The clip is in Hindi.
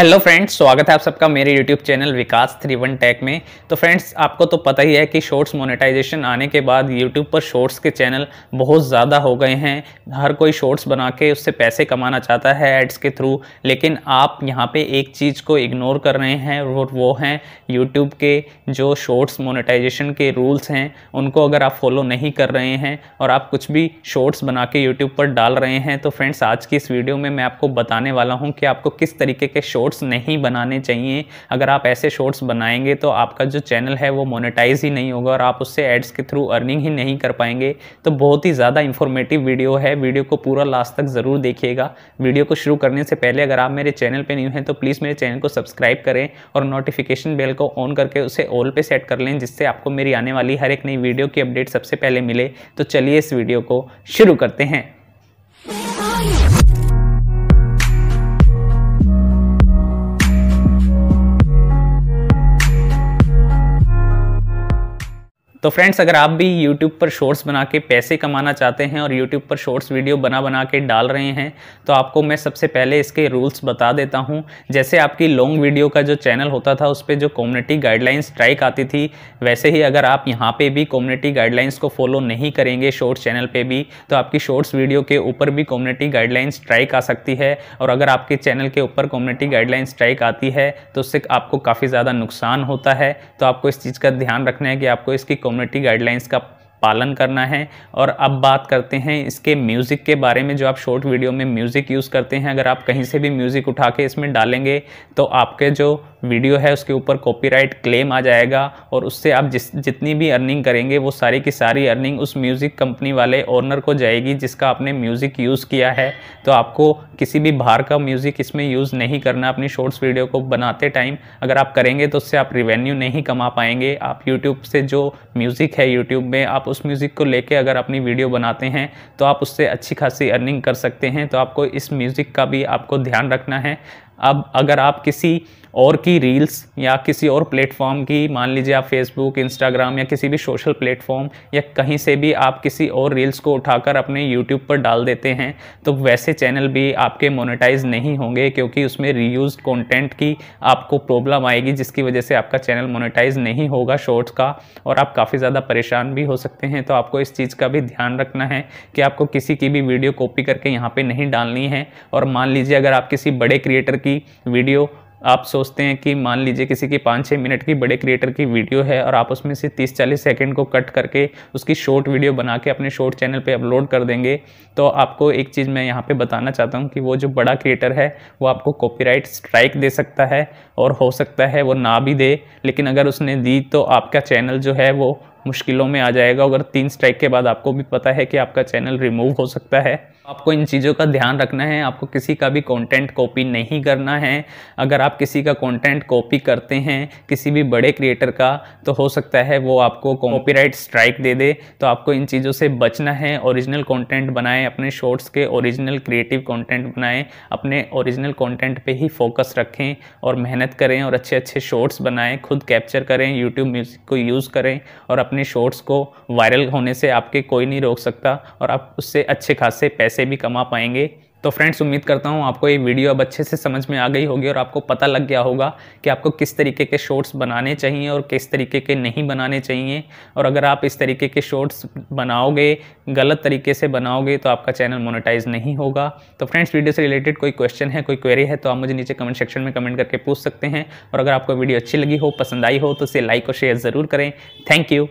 हेलो फ्रेंड्स स्वागत है आप सबका मेरे YouTube channel Vikas three one tech में तो फ्रेंड्स आपको तो पता ही है कि शॉर्ट्स मोनेटाइजेशन आने के बाद यूट्यूब पर शॉर्ट्स के चैनल बहुत ज़्यादा हो गए हैं हर कोई शॉर्ट्स बना के उससे पैसे कमाना चाहता है एड्स के थ्रू लेकिन आप यहाँ पे एक चीज़ को इग्नोर कर रहे हैं और वो हैं यूट्यूब के जो शॉर्ट्स मोनिटाइजेशन के रूल्स हैं उनको अगर आप फॉलो नहीं कर रहे हैं और आप कुछ भी शॉर्ट्स बना के यूट्यूब पर डाल रहे हैं तो फ्रेंड्स आज की इस वीडियो में मैं आपको बताने वाला हूँ कि आपको किस तरीके के शॉर्ट्स शॉर्ट्स नहीं बनाने चाहिए अगर आप ऐसे शॉर्ट्स बनाएंगे तो आपका जो चैनल है वो मोनेटाइज ही नहीं होगा और आप उससे एड्स के थ्रू अर्निंग ही नहीं कर पाएंगे तो बहुत ही ज़्यादा इन्फॉर्मेटिव वीडियो है वीडियो को पूरा लास्ट तक ज़रूर देखिएगा वीडियो को शुरू करने से पहले अगर आप मेरे चैनल पर न्यू हैं तो प्लीज़ मेरे चैनल को सब्सक्राइब करें और नोटिफिकेशन बेल को ऑन करके उसे ऑल पर सेट कर लें जिससे आपको मेरी आने वाली हर एक नई वीडियो की अपडेट सबसे पहले मिले तो चलिए इस वीडियो को शुरू करते हैं तो फ्रेंड्स अगर आप भी YouTube पर शॉर्ट्स बना के पैसे कमाना चाहते हैं और YouTube पर शॉर्ट्स वीडियो बना बना के डाल रहे हैं तो आपको मैं सबसे पहले इसके रूल्स बता देता हूं जैसे आपकी लॉन्ग वीडियो का जो चैनल होता था उस पर जो कम्युनिटी गाइडलाइंस स्ट्राइक आती थी वैसे ही अगर आप यहाँ पर भी कम्युनिटी गाइडलाइंस को फॉलो नहीं करेंगे शॉर्ट्स चैनल पर भी तो आपकी शॉर्ट्स वीडियो के ऊपर भी कम्युनिटी गाइडलाइंस स्ट्राइक आ सकती है और अगर आपके चैनल के ऊपर कम्युनिटी गाइडलाइंस स्ट्राइक आती है तो उससे आपको काफ़ी ज़्यादा नुकसान होता है तो आपको इस चीज़ का ध्यान रखना है कि आपको इसकी कम्युनिटी गाइडलाइंस का पालन करना है और अब बात करते हैं इसके म्यूज़िक के बारे में जो आप शॉर्ट वीडियो में म्यूज़िक यूज़ करते हैं अगर आप कहीं से भी म्यूज़िक उठा के इसमें डालेंगे तो आपके जो वीडियो है उसके ऊपर कॉपीराइट क्लेम आ जाएगा और उससे आप जिस जितनी भी अर्निंग करेंगे वो सारी की सारी अर्निंग उस म्यूज़िक कंपनी वाले ओनर को जाएगी जिसका आपने म्यूज़िक यूज़ किया है तो आपको किसी भी बाहर का म्यूज़िक इसमें यूज़ नहीं करना अपनी शॉर्ट्स वीडियो को बनाते टाइम अगर आप करेंगे तो उससे आप रिवेन्यू नहीं कमा पाएंगे आप यूट्यूब से जो म्यूज़िक है यूट्यूब में आप उस म्यूज़िक को लेके अगर अपनी वीडियो बनाते हैं तो आप उससे अच्छी खासी अर्निंग कर सकते हैं तो आपको इस म्यूज़िक का भी आपको ध्यान रखना है अब अगर आप किसी और की रील्स या किसी और प्लेटफॉर्म की मान लीजिए आप फेसबुक इंस्टाग्राम या किसी भी सोशल प्लेटफॉर्म या कहीं से भी आप किसी और रील्स को उठाकर अपने यूट्यूब पर डाल देते हैं तो वैसे चैनल भी आपके मोनेटाइज नहीं होंगे क्योंकि उसमें रीयूज कंटेंट की आपको प्रॉब्लम आएगी जिसकी वजह से आपका चैनल मोनिटाइज़ नहीं होगा शॉर्ट्स का और आप काफ़ी ज़्यादा परेशान भी हो सकते हैं तो आपको इस चीज़ का भी ध्यान रखना है कि आपको किसी की भी वीडियो कॉपी करके यहाँ पर नहीं डालनी है और मान लीजिए अगर आप किसी बड़े क्रिएटर की की वीडियो आप सोचते हैं कि मान लीजिए किसी की पाँच छः मिनट की बड़े क्रिएटर की वीडियो है और आप उसमें से तीस चालीस सेकंड को कट करके उसकी शॉर्ट वीडियो बना के अपने शॉर्ट चैनल पे अपलोड कर देंगे तो आपको एक चीज़ मैं यहाँ पे बताना चाहता हूँ कि वो जो बड़ा क्रिएटर है वो आपको कॉपीराइट स्ट्राइक दे सकता है और हो सकता है वो ना भी दे लेकिन अगर उसने दी तो आपका चैनल जो है वो मुश्किलों में आ जाएगा अगर तीन स्ट्राइक के बाद आपको भी पता है कि आपका चैनल रिमूव हो सकता है आपको इन चीज़ों का ध्यान रखना है आपको किसी का भी कंटेंट कॉपी नहीं करना है अगर आप किसी का कंटेंट कॉपी करते हैं किसी भी बड़े क्रिएटर का तो हो सकता है वो आपको कॉपीराइट स्ट्राइक दे दे तो आपको इन चीज़ों से बचना है ओरिजिनल कंटेंट बनाएं अपने शॉर्ट्स के ओरिजिनल क्रिएटिव कॉन्टेंट बनाएं अपने ओरिजिनल कॉन्टेंट पर ही फोकस रखें और मेहनत करें और अच्छे अच्छे शॉर्ट्स बनाएं खुद कैप्चर करें यूट्यूब म्यूज़िक को यूज़ करें और अपने शॉर्ट्स को वायरल होने से आपके कोई नहीं रोक सकता और आप उससे अच्छे खासे पैसे से भी कमा पाएंगे तो फ्रेंड्स उम्मीद करता हूँ आपको ये वीडियो अब अच्छे से समझ में आ गई होगी और आपको पता लग गया होगा कि आपको किस तरीके के शॉर्ट्स बनाने चाहिए और किस तरीके के नहीं बनाने चाहिए और अगर आप इस तरीके के शॉर्ट्स बनाओगे गलत तरीके से बनाओगे तो आपका चैनल मोनेटाइज नहीं होगा तो फ्रेंड्स वीडियो से रिलेटेड कोई क्वेश्चन है कोई क्वेरी है तो आप मुझे नीचे कमेंट सेक्शन में कमेंट करके पूछ सकते हैं और अगर आपको वीडियो अच्छी लगी हो पसंद आई हो तो इसे लाइक और शेयर ज़रूर करें थैंक यू